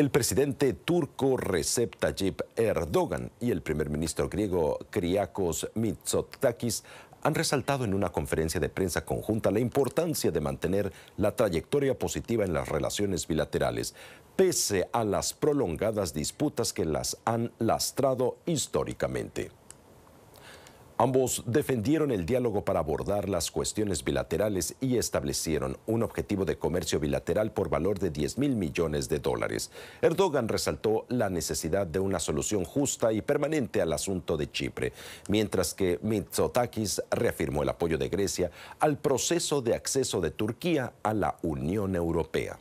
El presidente turco Recep Tayyip Erdogan y el primer ministro griego Kyriakos Mitsotakis han resaltado en una conferencia de prensa conjunta la importancia de mantener la trayectoria positiva en las relaciones bilaterales, pese a las prolongadas disputas que las han lastrado históricamente. Ambos defendieron el diálogo para abordar las cuestiones bilaterales y establecieron un objetivo de comercio bilateral por valor de 10 mil millones de dólares. Erdogan resaltó la necesidad de una solución justa y permanente al asunto de Chipre, mientras que Mitsotakis reafirmó el apoyo de Grecia al proceso de acceso de Turquía a la Unión Europea.